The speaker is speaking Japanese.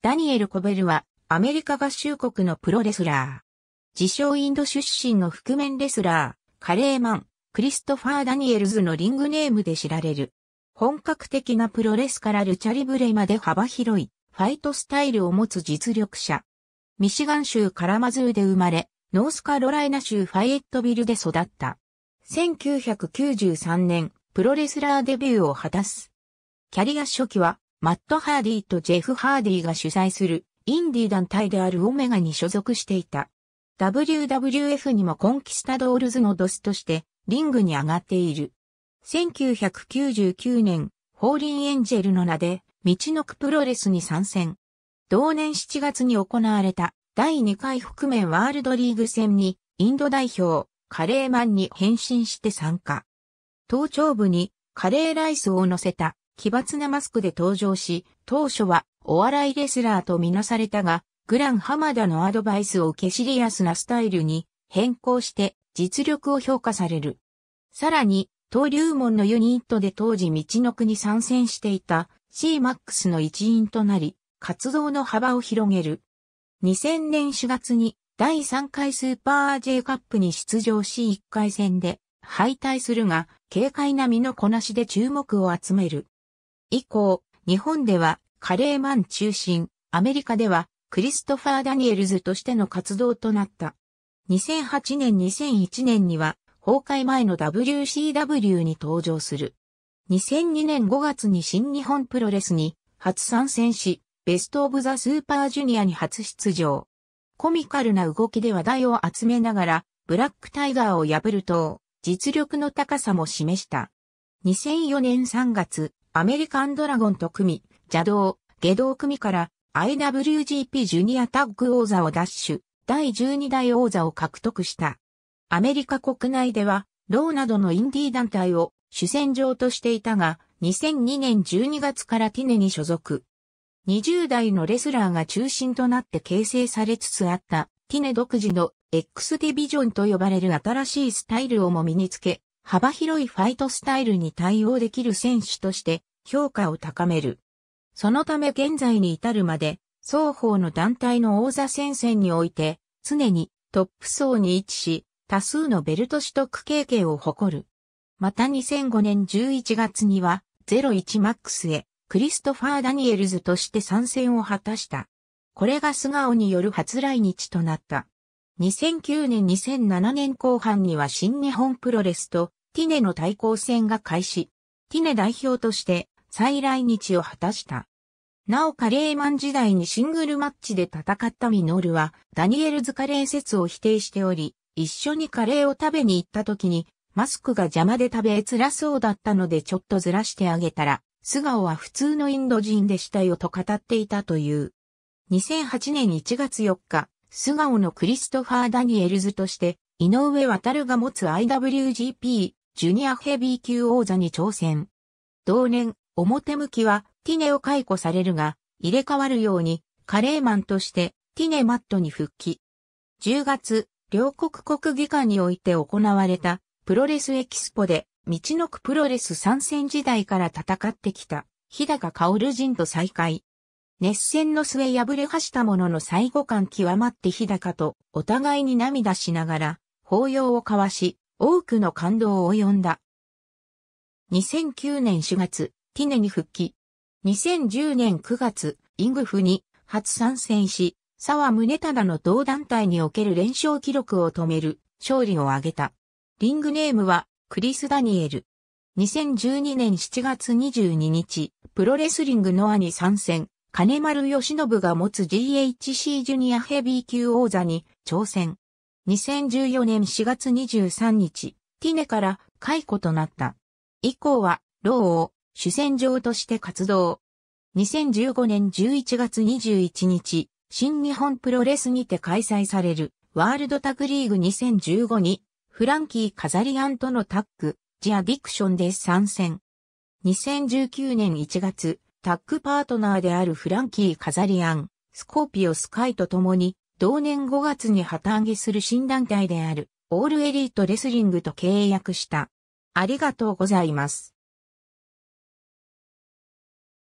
ダニエル・コベルは、アメリカ合衆国のプロレスラー。自称インド出身の覆面レスラー、カレーマン、クリストファー・ダニエルズのリングネームで知られる。本格的なプロレスからルチャリブレまで幅広い、ファイトスタイルを持つ実力者。ミシガン州カラマズーで生まれ、ノースカロライナ州ファイエットビルで育った。1993年、プロレスラーデビューを果たす。キャリア初期は、マット・ハーディとジェフ・ハーディが主催するインディ団体であるオメガに所属していた。WWF にもコンキスタドールズのドスとしてリングに上がっている。1999年、ホーリーエンジェルの名で、道のくプロレスに参戦。同年7月に行われた第2回覆面ワールドリーグ戦にインド代表カレーマンに変身して参加。頭頂部にカレーライスを乗せた奇抜なマスクで登場し、当初はお笑いレスラーとみなされたが、グランハマダのアドバイスを受けシリアスなスタイルに変更して実力を評価される。さらに、登竜門のユニットで当時道の国参戦していた C-MAX の一員となり、活動の幅を広げる。2000年4月に第3回スーパー J カップに出場し1回戦で敗退するが、軽快な身のこなしで注目を集める。以降、日本ではカレーマン中心、アメリカではクリストファー・ダニエルズとしての活動となった。2008年2001年には崩壊前の WCW に登場する。2002年5月に新日本プロレスに初参戦し、ベストオブザスーパージュニアに初出場。コミカルな動きで話題を集めながら、ブラックタイガーを破ると、実力の高さも示した。2004年3月、アメリカンドラゴンと組、邪道、下道組から IWGP ジュニアタッグ王座を奪取、第12代王座を獲得した。アメリカ国内では、ローなどのインディー団体を主戦場としていたが、2002年12月からティネに所属。20代のレスラーが中心となって形成されつつあった、ティネ独自の X ディビジョンと呼ばれる新しいスタイルをも身につけ、幅広いファイトスタイルに対応できる選手として評価を高める。そのため現在に至るまで、双方の団体の王座戦線において、常にトップ層に位置し、多数のベルト取得経験を誇る。また2005年11月には、01マックスへ、クリストファー・ダニエルズとして参戦を果たした。これが素顔による初来日となった。2009年2007年後半には新日本プロレスとティネの対抗戦が開始。ティネ代表として再来日を果たした。なおカレーマン時代にシングルマッチで戦ったミノルはダニエルズカレー説を否定しており、一緒にカレーを食べに行った時にマスクが邪魔で食べ辛そうだったのでちょっとずらしてあげたら、素顔は普通のインド人でしたよと語っていたという。2008年1月4日、素顔のクリストファー・ダニエルズとして、井上るが持つ IWGP ジュニアヘビー級王座に挑戦。同年、表向きはティネを解雇されるが、入れ替わるようにカレーマンとしてティネマットに復帰。10月、両国国技館において行われたプロレスエキスポで、道のくプロレス参戦時代から戦ってきた、日高薫人と再会。熱戦の末敗れはしたものの最後感極まって日高とお互いに涙しながら、抱擁を交わし、多くの感動を呼んだ。2009年4月、ティネに復帰。2010年9月、イングフに初参戦し、沢宗忠の同団体における連勝記録を止める勝利を挙げた。リングネームはクリス・ダニエル。2012年7月22日、プロレスリングノアに参戦、金丸義信が持つ GHC ジュニアヘビー級王座に挑戦。2014年4月23日、ティネから解雇となった。以降は、ローを主戦場として活動。2015年11月21日、新日本プロレスにて開催されるワールドタグリーグ2015にフランキー・カザリアンとのタッグ、ジアディクションで参戦。2019年1月、タッグパートナーであるフランキー・カザリアン、スコーピオスカイと共に同年5月に旗揚げする新団体である、オールエリートレスリングと契約した。ありがとうございます。